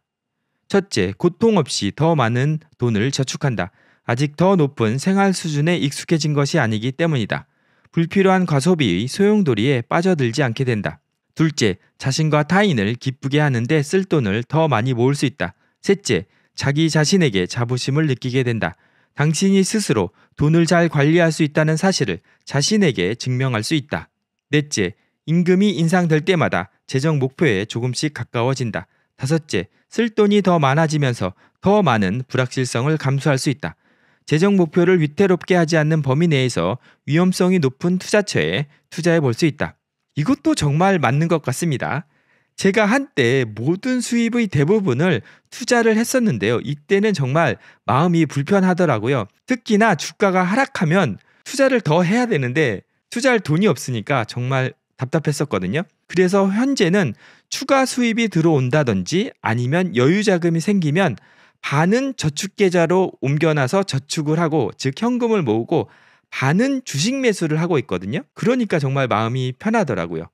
첫째, 고통 없이 더 많은 돈을 저축한다. 아직 더 높은 생활 수준에 익숙해진 것이 아니기 때문이다. 불필요한 과소비의 소용돌이에 빠져들지 않게 된다. 둘째, 자신과 타인을 기쁘게 하는데 쓸 돈을 더 많이 모을 수 있다. 셋째, 자기 자신에게 자부심을 느끼게 된다. 당신이 스스로 돈을 잘 관리할 수 있다는 사실을 자신에게 증명할 수 있다. 넷째, 임금이 인상될 때마다 재정 목표에 조금씩 가까워진다. 다섯째, 쓸 돈이 더 많아지면서 더 많은 불확실성을 감수할 수 있다. 재정 목표를 위태롭게 하지 않는 범위 내에서 위험성이 높은 투자처에 투자해 볼 수 있다. 이것도 정말 맞는 것 같습니다. 제가 한때 모든 수입의 대부분을 투자를 했었는데요. 이때는 정말 마음이 불편하더라고요. 특히나 주가가 하락하면 투자를 더 해야 되는데 투자할 돈이 없으니까 정말 답답했었거든요. 그래서 현재는 추가 수입이 들어온다든지 아니면 여유 자금이 생기면 반은 저축계좌로 옮겨놔서 저축을 하고 즉 현금을 모으고 반은 주식 매수를 하고 있거든요. 그러니까 정말 마음이 편하더라고요.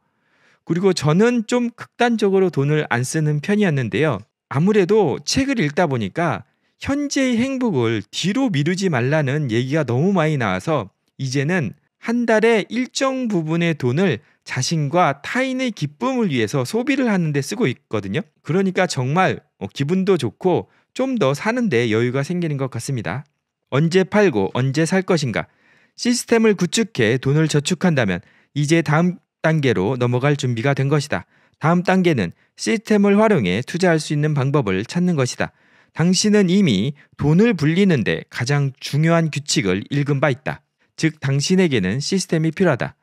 그리고 저는 좀 극단적으로 돈을 안 쓰는 편이었는데요. 아무래도 책을 읽다 보니까 현재의 행복을 뒤로 미루지 말라는 얘기가 너무 많이 나와서 이제는 한 달에 일정 부분의 돈을 자신과 타인의 기쁨을 위해서 소비를 하는데 쓰고 있거든요. 그러니까 정말 뭐 기분도 좋고 좀 더 사는데 여유가 생기는 것 같습니다. 언제 팔고 언제 살 것인가? 시스템을 구축해 돈을 저축한다면 이제 다음 단계로 넘어갈 준비가 된 것이다. 다음 단계는 시스템을 활용해 투자할 수 있는 방법을 찾는 것이다. 당신은 이미 돈을 불리는데 가장 중요한 규칙을 읽은 바 있다. 즉, 당신에게는 시스템이 필요하다.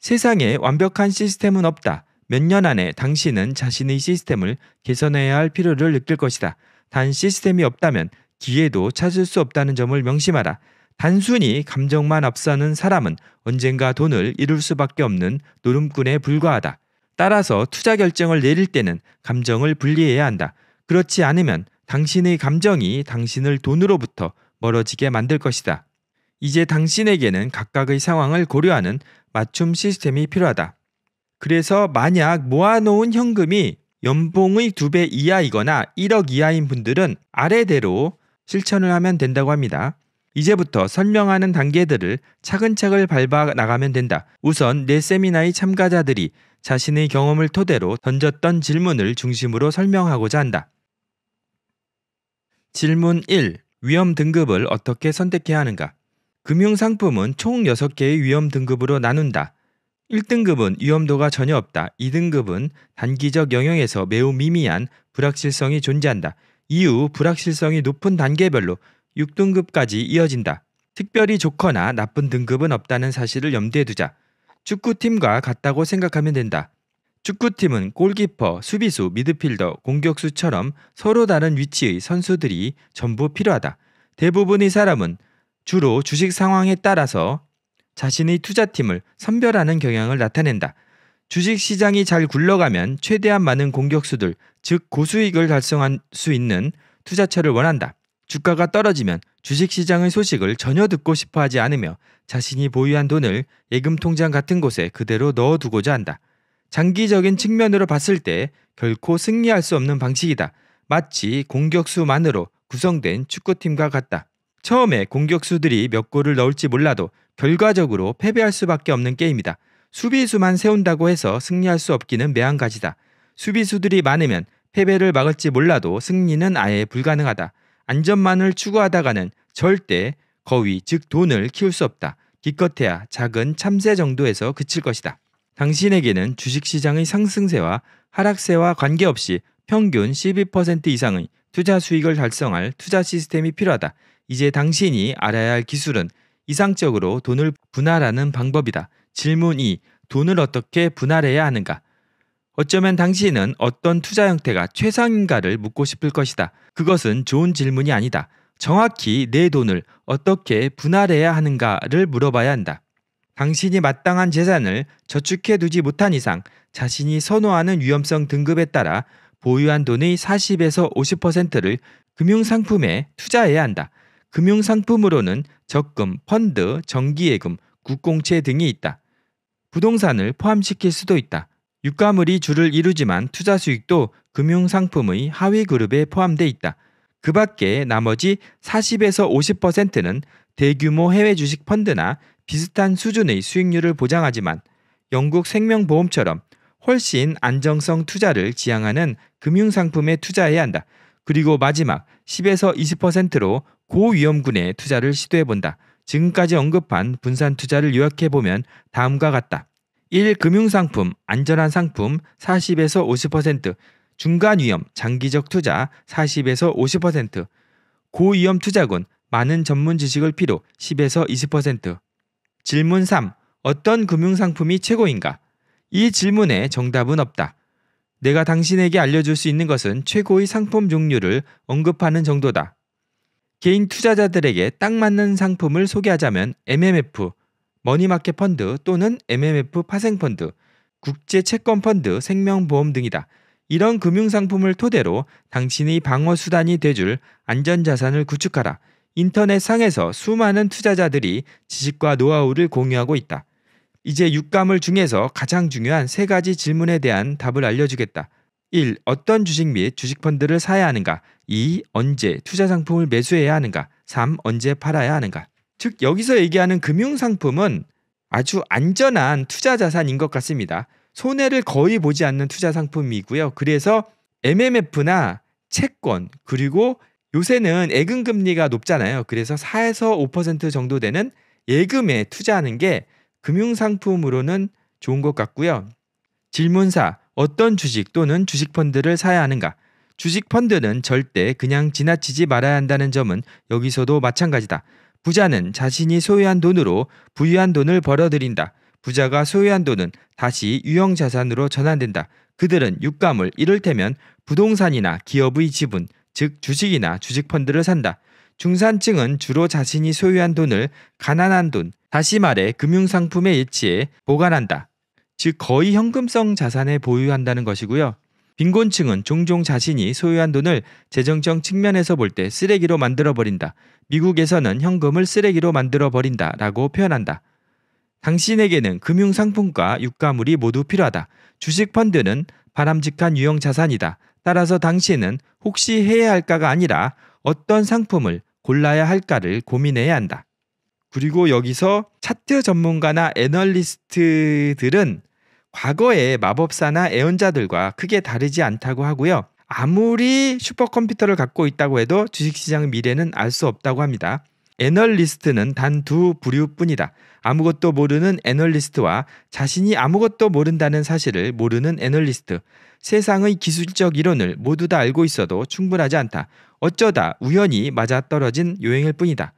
세상에 완벽한 시스템은 없다. 몇 년 안에 당신은 자신의 시스템을 개선해야 할 필요를 느낄 것이다. 단 시스템이 없다면 기회도 찾을 수 없다는 점을 명심하라. 단순히 감정만 앞서는 사람은 언젠가 돈을 잃을 수밖에 없는 노름꾼에 불과하다. 따라서 투자 결정을 내릴 때는 감정을 분리해야 한다. 그렇지 않으면 당신의 감정이 당신을 돈으로부터 멀어지게 만들 것이다. 이제 당신에게는 각각의 상황을 고려하는 맞춤 시스템이 필요하다. 그래서 만약 모아놓은 현금이 연봉의 2배 이하이거나 1억 이하인 분들은 아래대로 실천을 하면 된다고 합니다. 이제부터 설명하는 단계들을 차근차근 밟아 나가면 된다. 우선 내 세미나의 참가자들이 자신의 경험을 토대로 던졌던 질문을 중심으로 설명하고자 한다. 질문 1. 위험 등급을 어떻게 선택해야 하는가? 금융상품은 총 6개의 위험 등급으로 나눈다. 1등급은 위험도가 전혀 없다. 2등급은 단기적 영역에서 매우 미미한 불확실성이 존재한다. 이후 불확실성이 높은 단계별로 6등급까지 이어진다. 특별히 좋거나 나쁜 등급은 없다는 사실을 염두에 두자. 축구팀과 같다고 생각하면 된다. 축구팀은 골키퍼, 수비수, 미드필더, 공격수처럼 서로 다른 위치의 선수들이 전부 필요하다. 대부분의 사람은 주로 주식 상황에 따라서 자신의 투자팀을 선별하는 경향을 나타낸다. 주식 시장이 잘 굴러가면 최대한 많은 공격수들, 즉 고수익을 달성할 수 있는 투자처를 원한다. 주가가 떨어지면 주식시장의 소식을 전혀 듣고 싶어 하지 않으며 자신이 보유한 돈을 예금통장 같은 곳에 그대로 넣어두고자 한다. 장기적인 측면으로 봤을 때 결코 승리할 수 없는 방식이다. 마치 공격수만으로 구성된 축구팀과 같다. 처음에 공격수들이 몇 골을 넣을지 몰라도 결과적으로 패배할 수밖에 없는 게임이다. 수비수만 세운다고 해서 승리할 수 없기는 매한가지다. 수비수들이 많으면 패배를 막을지 몰라도 승리는 아예 불가능하다. 안전만을 추구하다가는 절대 거위 즉 돈을 키울 수 없다. 기껏해야 작은 참새 정도에서 그칠 것이다. 당신에게는 주식시장의 상승세와 하락세와 관계없이 평균 12% 이상의 투자 수익을 달성할 투자 시스템이 필요하다. 이제 당신이 알아야 할 기술은 이상적으로 돈을 분할하는 방법이다. 질문 2. 돈을 어떻게 분할해야 하는가? 어쩌면 당신은 어떤 투자 형태가 최상인가를 묻고 싶을 것이다. 그것은 좋은 질문이 아니다. 정확히 내 돈을 어떻게 분할해야 하는가를 물어봐야 한다. 당신이 마땅한 재산을 저축해 두지 못한 이상 자신이 선호하는 위험성 등급에 따라 보유한 돈의 40에서 50%를 금융상품에 투자해야 한다. 금융상품으로는 적금, 펀드, 정기예금, 국공채 등이 있다. 부동산을 포함시킬 수도 있다. 유가물이 주를 이루지만 투자 수익도 금융상품의 하위 그룹에 포함돼 있다. 그 밖에 나머지 40에서 50%는 대규모 해외 주식 펀드나 비슷한 수준의 수익률을 보장하지만 영국 생명보험처럼 훨씬 안정성 투자를 지향하는 금융상품에 투자해야 한다. 그리고 마지막 10에서 20%로 고위험군에 투자를 시도해 본다. 지금까지 언급한 분산 투자를 요약해 보면 다음과 같다. 1금융상품, 안전한 상품 40에서 50%, 중간 위험, 장기적 투자 40에서 50%, 고위험 투자군, 많은 전문 지식을 필요 10에서 20%. 질문 3. 어떤 금융상품이 최고인가? 이 질문에 정답은 없다. 내가 당신에게 알려줄 수 있는 것은 최고의 상품 종류를 언급하는 정도다. 개인 투자자들에게 딱 맞는 상품을 소개하자면 MMF, 머니마켓 펀드 또는 MMF 파생펀드, 국제 채권 펀드, 생명보험 등이다. 이런 금융상품을 토대로 당신의 방어수단이 돼줄 안전자산을 구축하라. 인터넷 상에서 수많은 투자자들이 지식과 노하우를 공유하고 있다. 이제 육감을 중에서 가장 중요한 세 가지 질문에 대한 답을 알려주겠다. 1. 어떤 주식 및 주식펀드를 사야 하는가? 2. 언제 투자 상품을 매수해야 하는가? 3. 언제 팔아야 하는가? 즉 여기서 얘기하는 금융 상품은 아주 안전한 투자 자산인 것 같습니다. 손해를 거의 보지 않는 투자 상품이고요. 그래서 MMF나 채권 그리고 요새는 예금 금리가 높잖아요. 그래서 4에서 5% 정도 되는 예금에 투자하는 게 금융 상품으로는 좋은 것 같고요. 질문사 어떤 주식 또는 주식 펀드를 사야 하는가? 주식 펀드는 절대 그냥 지나치지 말아야 한다는 점은 여기서도 마찬가지다. 부자는 자신이 소유한 돈으로 부유한 돈을 벌어들인다. 부자가 소유한 돈은 다시 유형 자산으로 전환된다. 그들은 유감을 이를테면 부동산이나 기업의 지분, 즉 주식이나 주식 펀드를 산다. 중산층은 주로 자신이 소유한 돈을 가난한 돈, 다시 말해 금융상품에 예치해 보관한다. 즉 거의 현금성 자산에 보유한다는 것이고요. 빈곤층은 종종 자신이 소유한 돈을 재정적 측면에서 볼 때 쓰레기로 만들어버린다. 미국에서는 현금을 쓰레기로 만들어버린다. 라고 표현한다. 당신에게는 금융상품과 유가물이 모두 필요하다. 주식펀드는 바람직한 유형 자산이다. 따라서 당신은 혹시 해야 할까가 아니라 어떤 상품을 골라야 할까를 고민해야 한다. 그리고 여기서 차트 전문가나 애널리스트들은 과거의 마법사나 애원자들과 크게 다르지 않다고 하고요. 아무리 슈퍼컴퓨터를 갖고 있다고 해도 주식시장의 미래는 알 수 없다고 합니다. 애널리스트는 단 두 부류뿐이다. 아무것도 모르는 애널리스트와 자신이 아무것도 모른다는 사실을 모르는 애널리스트. 세상의 기술적 이론을 모두 다 알고 있어도 충분하지 않다. 어쩌다 우연히 맞아떨어진 요행일 뿐이다.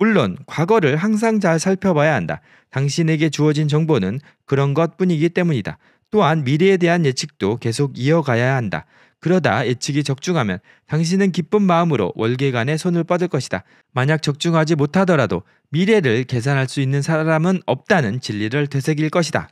물론 과거를 항상 잘 살펴봐야 한다. 당신에게 주어진 정보는 그런 것뿐이기 때문이다. 또한 미래에 대한 예측도 계속 이어가야 한다. 그러다 예측이 적중하면 당신은 기쁜 마음으로 월계관에 손을 뻗을 것이다. 만약 적중하지 못하더라도 미래를 계산할 수 있는 사람은 없다는 진리를 되새길 것이다.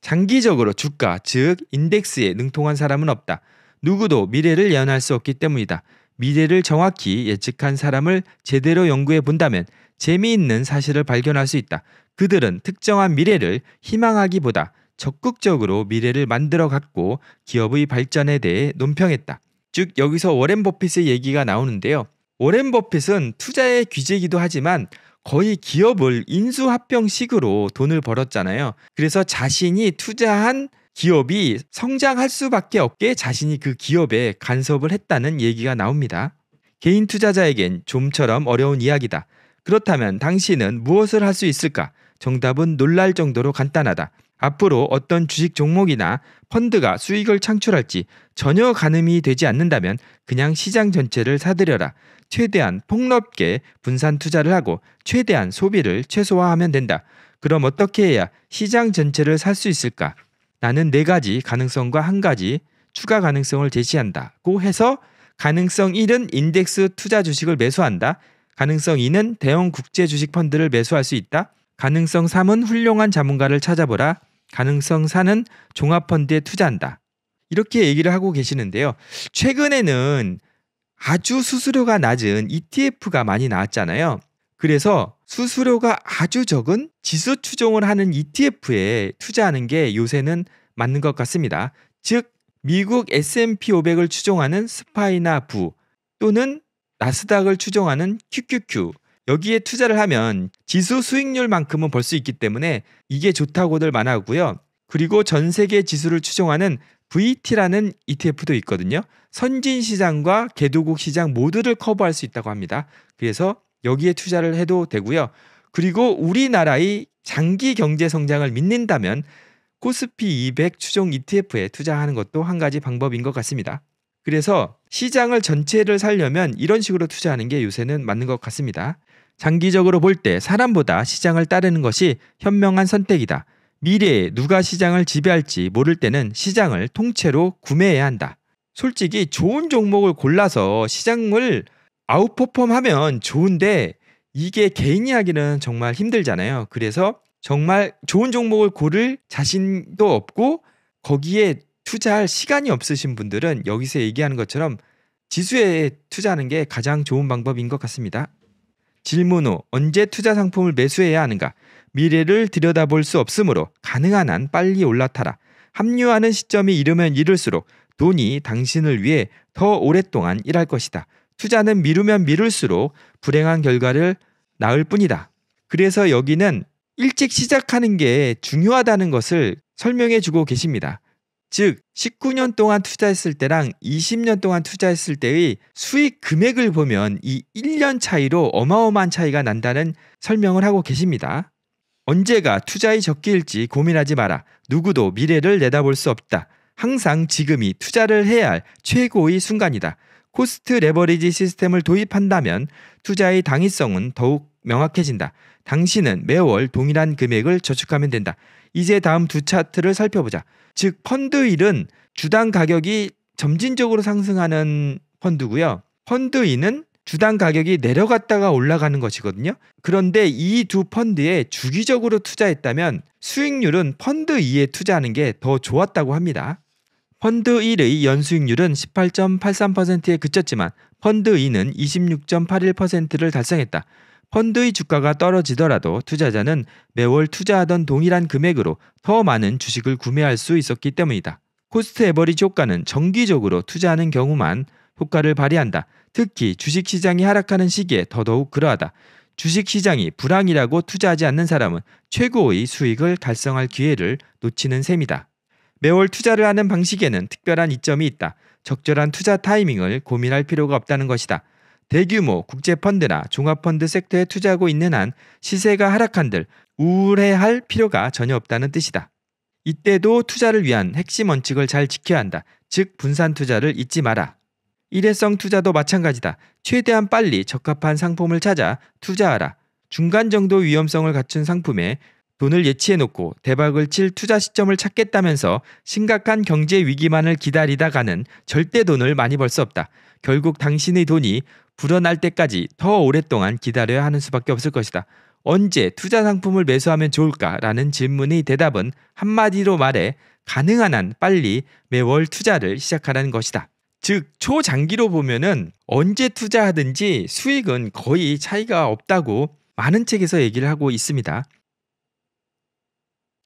장기적으로 주가, 즉 인덱스에 능통한 사람은 없다. 누구도 미래를 예언할 수 없기 때문이다. 미래를 정확히 예측한 사람을 제대로 연구해 본다면 재미있는 사실을 발견할 수 있다. 그들은 특정한 미래를 희망하기보다 적극적으로 미래를 만들어 갔고 기업의 발전에 대해 논평했다. 즉 여기서 워렌 버핏의 얘기가 나오는데요. 워렌 버핏은 투자의 귀재기도 이 하지만 거의 기업을 인수합병식으로 돈을 벌었잖아요. 그래서 자신이 투자한 기업이 성장할 수밖에 없게 자신이 그 기업에 간섭을 했다는 얘기가 나옵니다. 개인 투자자에겐 좀처럼 어려운 이야기다. 그렇다면 당신은 무엇을 할 수 있을까? 정답은 놀랄 정도로 간단하다. 앞으로 어떤 주식 종목이나 펀드가 수익을 창출할지 전혀 가늠이 되지 않는다면 그냥 시장 전체를 사들여라. 최대한 폭넓게 분산 투자를 하고 최대한 소비를 최소화하면 된다. 그럼 어떻게 해야 시장 전체를 살 수 있을까? 나는 네 가지 가능성과 한 가지 추가 가능성을 제시한다고 해서 가능성 1은 인덱스 투자 주식을 매수한다. 가능성 2는 대형 국제 주식 펀드를 매수할 수 있다. 가능성 3은 훌륭한 자문가를 찾아보라. 가능성 4는 종합 펀드에 투자한다. 이렇게 얘기를 하고 계시는데요. 최근에는 아주 수수료가 낮은 ETF가 많이 나왔잖아요. 그래서 수수료가 아주 적은 지수 추종을 하는 ETF에 투자하는 게 요새는 맞는 것 같습니다. 즉 미국 S&P 500을 추종하는 스파이나 부 또는 나스닥을 추종하는 QQQ 여기에 투자를 하면 지수 수익률만큼은 벌 수 있기 때문에 이게 좋다고들 많아하고요. 그리고 전 세계 지수를 추종하는 VT라는 ETF도 있거든요. 선진 시장과 개도국 시장 모두를 커버할 수 있다고 합니다. 그래서 여기에 투자를 해도 되고요. 그리고 우리나라의 장기 경제 성장을 믿는다면 코스피 200 추종 ETF에 투자하는 것도 한 가지 방법인 것 같습니다. 그래서 시장을 전체를 살려면 이런 식으로 투자하는 게 요새는 맞는 것 같습니다. 장기적으로 볼 때 사람보다 시장을 따르는 것이 현명한 선택이다. 미래에 누가 시장을 지배할지 모를 때는 시장을 통째로 구매해야 한다. 솔직히 좋은 종목을 골라서 시장을 아웃퍼폼하면 좋은데 이게 개인이 하기는 정말 힘들잖아요. 그래서 정말 좋은 종목을 고를 자신도 없고 거기에 투자할 시간이 없으신 분들은 여기서 얘기하는 것처럼 지수에 투자하는 게 가장 좋은 방법인 것 같습니다. 질문 후 언제 투자 상품을 매수해야 하는가? 미래를 들여다볼 수 없으므로 가능한 한 빨리 올라타라. 합류하는 시점이 이르면 이를수록 돈이 당신을 위해 더 오랫동안 일할 것이다. 투자는 미루면 미룰수록 불행한 결과를 낳을 뿐이다. 그래서 여기는 일찍 시작하는 게 중요하다는 것을 설명해 주고 계십니다. 즉 19년 동안 투자했을 때랑 20년 동안 투자했을 때의 수익 금액을 보면 이 1년 차이로 어마어마한 차이가 난다는 설명을 하고 계십니다. 언제가 투자의 적기일지 고민하지 마라. 누구도 미래를 내다볼 수 없다. 항상 지금이 투자를 해야 할 최고의 순간이다. 코스트 레버리지 시스템을 도입한다면 투자의 당위성은 더욱 명확해진다. 당신은 매월 동일한 금액을 저축하면 된다. 이제 다음 두 차트를 살펴보자. 즉펀드1은 주당 가격이 점진적으로 상승하는 펀드고요. 펀드2는 주당 가격이 내려갔다가 올라가는 것이거든요. 그런데 이 두 펀드에 주기적으로 투자했다면 수익률은 펀드 2에 투자하는 게 더 좋았다고 합니다. 펀드 1의 연수익률은 18.83%에 그쳤지만 펀드 2는 26.81%를 달성했다. 펀드의 주가가 떨어지더라도 투자자는 매월 투자하던 동일한 금액으로 더 많은 주식을 구매할 수 있었기 때문이다. 코스트 에버리지 효과는 정기적으로 투자하는 경우만 효과를 발휘한다. 특히 주식 시장이 하락하는 시기에 더더욱 그러하다. 주식 시장이 불황이라고 투자하지 않는 사람은 최고의 수익을 달성할 기회를 놓치는 셈이다. 매월 투자를 하는 방식에는 특별한 이점이 있다. 적절한 투자 타이밍을 고민할 필요가 없다는 것이다. 대규모 국제펀드나 종합펀드 섹터에 투자하고 있는 한 시세가 하락한들 우울해할 필요가 전혀 없다는 뜻이다. 이때도 투자를 위한 핵심 원칙을 잘 지켜야 한다. 즉 분산 투자를 잊지 마라. 일회성 투자도 마찬가지다. 최대한 빨리 적합한 상품을 찾아 투자하라. 중간 정도 위험성을 갖춘 상품에 돈을 예치해놓고 대박을 칠 투자 시점을 찾겠다면서 심각한 경제 위기만을 기다리다가는 절대 돈을 많이 벌 수 없다. 결국 당신의 돈이 불어날 때까지 더 오랫동안 기다려야 하는 수밖에 없을 것이다. 언제 투자 상품을 매수하면 좋을까라는 질문의 대답은 한마디로 말해 가능한 한 빨리 매월 투자를 시작하라는 것이다. 즉 초장기로 보면은 언제 투자하든지 수익은 거의 차이가 없다고 많은 책에서 얘기를 하고 있습니다.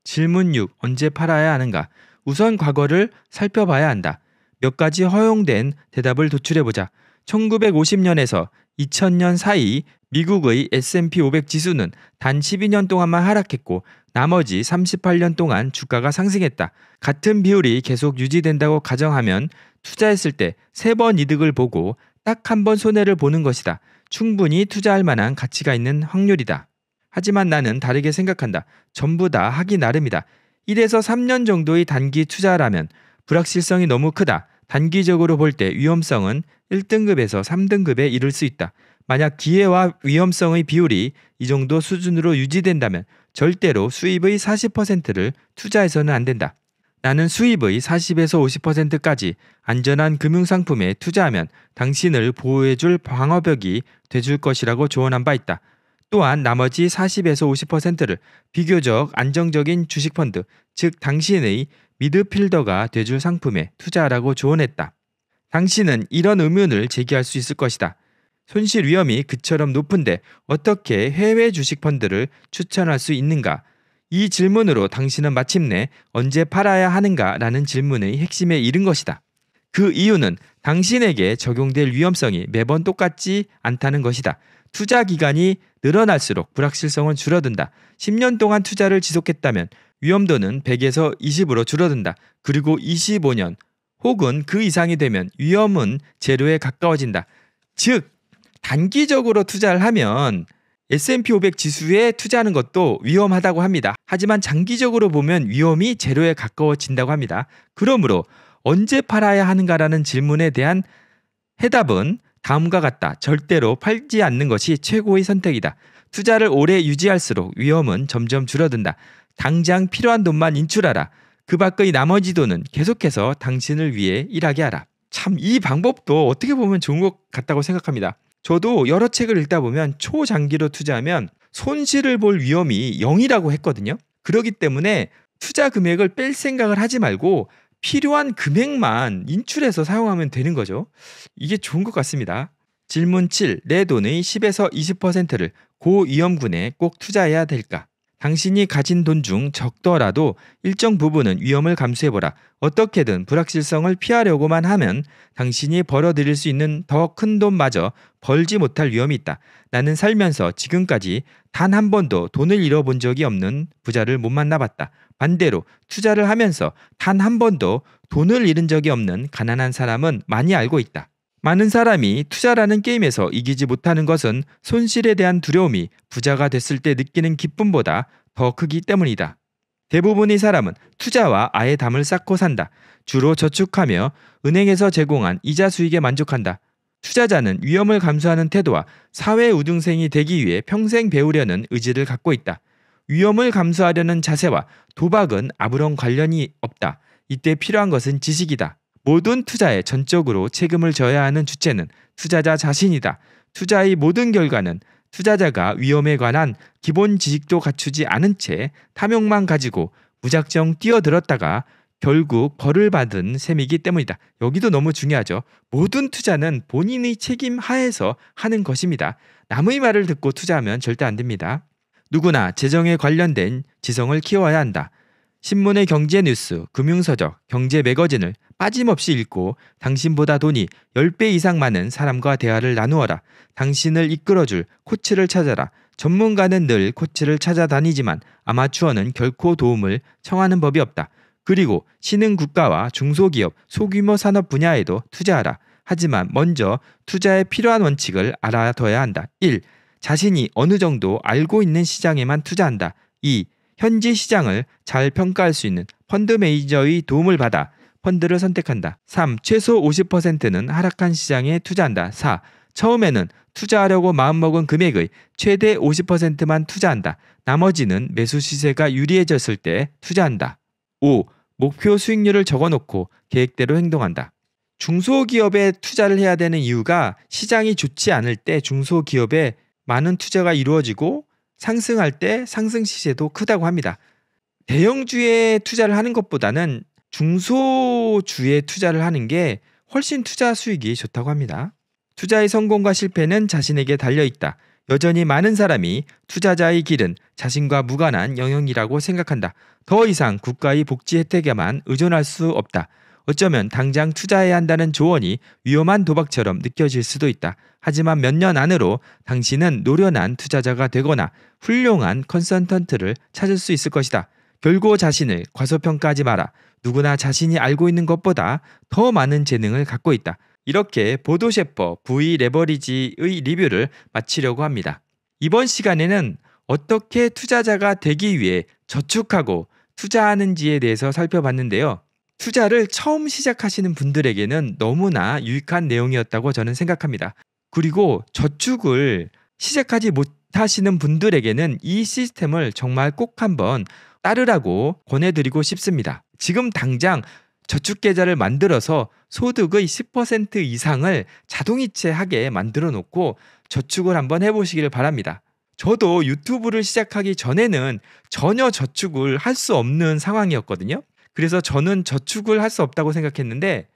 질문 6. 언제 팔아야 하는가? 우선 과거를 살펴봐야 한다. 몇 가지 허용된 대답을 도출해보자. 1950년에서 2000년 사이 미국의 S&P 500 지수는 단 12년 동안만 하락했고 나머지 38년 동안 주가가 상승했다. 같은 비율이 계속 유지된다고 가정하면 투자했을 때 세 번 이득을 보고 딱 한 번 손해를 보는 것이다. 충분히 투자할 만한 가치가 있는 확률이다. 하지만 나는 다르게 생각한다. 전부 다 하기 나름이다. 1에서 3년 정도의 단기 투자라면 불확실성이 너무 크다. 단기적으로 볼 때 위험성은 1등급에서 3등급에 이를 수 있다. 만약 기회와 위험성의 비율이 이 정도 수준으로 유지된다면 절대로 수입의 40%를 투자해서는 안 된다. 나는 수입의 40에서 50%까지 안전한 금융상품에 투자하면 당신을 보호해줄 방어벽이 돼줄 것이라고 조언한 바 있다. 또한 나머지 40에서 50%를 비교적 안정적인 주식펀드, 즉 당신의 미드필더가 돼줄 상품에 투자하라고 조언했다. 당신은 이런 의문을 제기할 수 있을 것이다. 손실 위험이 그처럼 높은데 어떻게 해외 주식 펀드를 추천할 수 있는가? 이 질문으로 당신은 마침내 언제 팔아야 하는가? 라는 질문의 핵심에 이른 것이다. 그 이유는 당신에게 적용될 위험성이 매번 똑같지 않다는 것이다. 투자 기간이 늘어날수록 불확실성은 줄어든다. 10년 동안 투자를 지속했다면 위험도는 100에서 20으로 줄어든다. 그리고 25년 혹은 그 이상이 되면 위험은 제로에 가까워진다. 즉 단기적으로 투자를 하면 S&P 500 지수에 투자하는 것도 위험하다고 합니다. 하지만 장기적으로 보면 위험이 제로에 가까워진다고 합니다. 그러므로 언제 팔아야 하는가라는 질문에 대한 해답은 다음과 같다. 절대로 팔지 않는 것이 최고의 선택이다. 투자를 오래 유지할수록 위험은 점점 줄어든다. 당장 필요한 돈만 인출하라. 그 밖의 나머지 돈은 계속해서 당신을 위해 일하게 하라. 참 이 방법도 어떻게 보면 좋은 것 같다고 생각합니다. 저도 여러 책을 읽다 보면 초장기로 투자하면 손실을 볼 위험이 0이라고 했거든요. 그러기 때문에 투자 금액을 뺄 생각을 하지 말고 필요한 금액만 인출해서 사용하면 되는 거죠. 이게 좋은 것 같습니다. 질문 7. 내 돈의 10에서 20%를 고위험군에 꼭 투자해야 될까? 당신이 가진 돈 중 적더라도 일정 부분은 위험을 감수해보라. 어떻게든 불확실성을 피하려고만 하면 당신이 벌어들일 수 있는 더 큰 돈마저 벌지 못할 위험이 있다. 나는 살면서 지금까지 단 한 번도 돈을 잃어본 적이 없는 부자를 못 만나봤다. 반대로 투자를 하면서 단 한 번도 돈을 잃은 적이 없는 가난한 사람은 많이 알고 있다. 많은 사람이 투자라는 게임에서 이기지 못하는 것은 손실에 대한 두려움이 부자가 됐을 때 느끼는 기쁨보다 더 크기 때문이다. 대부분의 사람은 투자와 아예 담을 쌓고 산다. 주로 저축하며 은행에서 제공한 이자 수익에 만족한다. 투자자는 위험을 감수하는 태도와 사회 우등생이 되기 위해 평생 배우려는 의지를 갖고 있다. 위험을 감수하려는 자세와 도박은 아무런 관련이 없다. 이때 필요한 것은 지식이다. 모든 투자에 전적으로 책임을 져야 하는 주체는 투자자 자신이다. 투자의 모든 결과는 투자자가 위험에 관한 기본 지식도 갖추지 않은 채 탐욕만 가지고 무작정 뛰어들었다가 결국 벌을 받은 셈이기 때문이다. 여기도 너무 중요하죠. 모든 투자는 본인의 책임 하에서 하는 것입니다. 남의 말을 듣고 투자하면 절대 안 됩니다. 누구나 재정에 관련된 지성을 키워야 한다. 신문의 경제 뉴스, 금융서적, 경제 매거진을 빠짐없이 읽고 당신보다 돈이 10배 이상 많은 사람과 대화를 나누어라. 당신을 이끌어줄 코치를 찾아라. 전문가는 늘 코치를 찾아다니지만 아마추어는 결코 도움을 청하는 법이 없다. 그리고 신흥 국가와 중소기업, 소규모 산업 분야에도 투자하라. 하지만 먼저 투자에 필요한 원칙을 알아둬야 한다. 1. 자신이 어느 정도 알고 있는 시장에만 투자한다. 2. 현지 시장을 잘 평가할 수 있는 펀드 매니저의 도움을 받아 펀드를 선택한다. 3. 최소 50%는 하락한 시장에 투자한다. 4. 처음에는 투자하려고 마음먹은 금액의 최대 50%만 투자한다. 나머지는 매수 시세가 유리해졌을 때 투자한다. 5. 목표 수익률을 적어놓고 계획대로 행동한다. 중소기업에 투자를 해야 되는 이유가 시장이 좋지 않을 때 중소기업에 많은 투자가 이루어지고 상승할 때 상승 시세도 크다고 합니다. 대형주에 투자를 하는 것보다는 중소주에 투자를 하는 게 훨씬 투자 수익이 좋다고 합니다. 투자의 성공과 실패는 자신에게 달려 있다. 여전히 많은 사람이 투자자의 길은 자신과 무관한 영역이라고 생각한다. 더 이상 국가의 복지 혜택에만 의존할 수 없다. 어쩌면 당장 투자해야 한다는 조언이 위험한 도박처럼 느껴질 수도 있다. 하지만 몇 년 안으로 당신은 노련한 투자자가 되거나 훌륭한 컨설턴트를 찾을 수 있을 것이다. 결국 자신을 과소평가하지 마라. 누구나 자신이 알고 있는 것보다 더 많은 재능을 갖고 있다. 이렇게 보도셰퍼 V 레버리지의 리뷰를 마치려고 합니다. 이번 시간에는 어떻게 투자자가 되기 위해 저축하고 투자하는지에 대해서 살펴봤는데요. 투자를 처음 시작하시는 분들에게는 너무나 유익한 내용이었다고 저는 생각합니다. 그리고 저축을 시작하지 못하시는 분들에게는 이 시스템을 정말 꼭 한번 따르라고 권해드리고 싶습니다. 지금 당장 저축계좌를 만들어서 소득의 10% 이상을 자동이체하게 만들어 놓고 저축을 한번 해보시길 바랍니다. 저도 유튜브를 시작하기 전에는 전혀 저축을 할 수 없는 상황이었거든요. 그래서 저는 저축을 할 수 없다고 생각했는데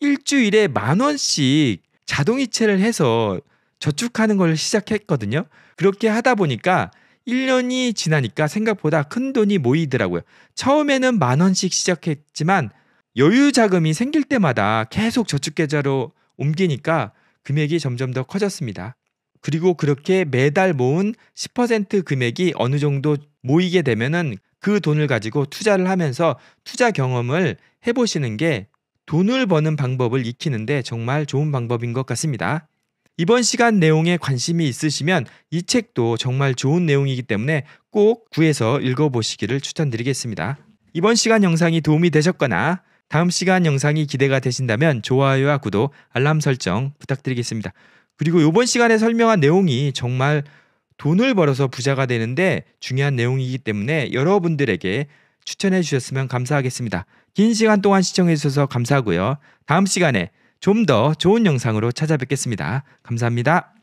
일주일에 만 원씩 자동이체를 해서 저축하는 걸 시작했거든요. 그렇게 하다 보니까 1년이 지나니까 생각보다 큰 돈이 모이더라고요. 처음에는 만 원씩 시작했지만 여유 자금이 생길 때마다 계속 저축계좌로 옮기니까 금액이 점점 더 커졌습니다. 그리고 그렇게 매달 모은 10% 금액이 어느 정도 모이게 되면은 그 돈을 가지고 투자를 하면서 투자 경험을 해보시는 게 돈을 버는 방법을 익히는데 정말 좋은 방법인 것 같습니다. 이번 시간 내용에 관심이 있으시면 이 책도 정말 좋은 내용이기 때문에 꼭 구해서 읽어보시기를 추천드리겠습니다. 이번 시간 영상이 도움이 되셨거나 다음 시간 영상이 기대가 되신다면 좋아요와 구독, 알람 설정 부탁드리겠습니다. 그리고 이번 시간에 설명한 내용이 정말 돈을 벌어서 부자가 되는데 중요한 내용이기 때문에 여러분들에게 추천해 주셨으면 감사하겠습니다. 긴 시간 동안 시청해 주셔서 감사하고요. 다음 시간에 좀더 좋은 영상으로 찾아뵙겠습니다. 감사합니다.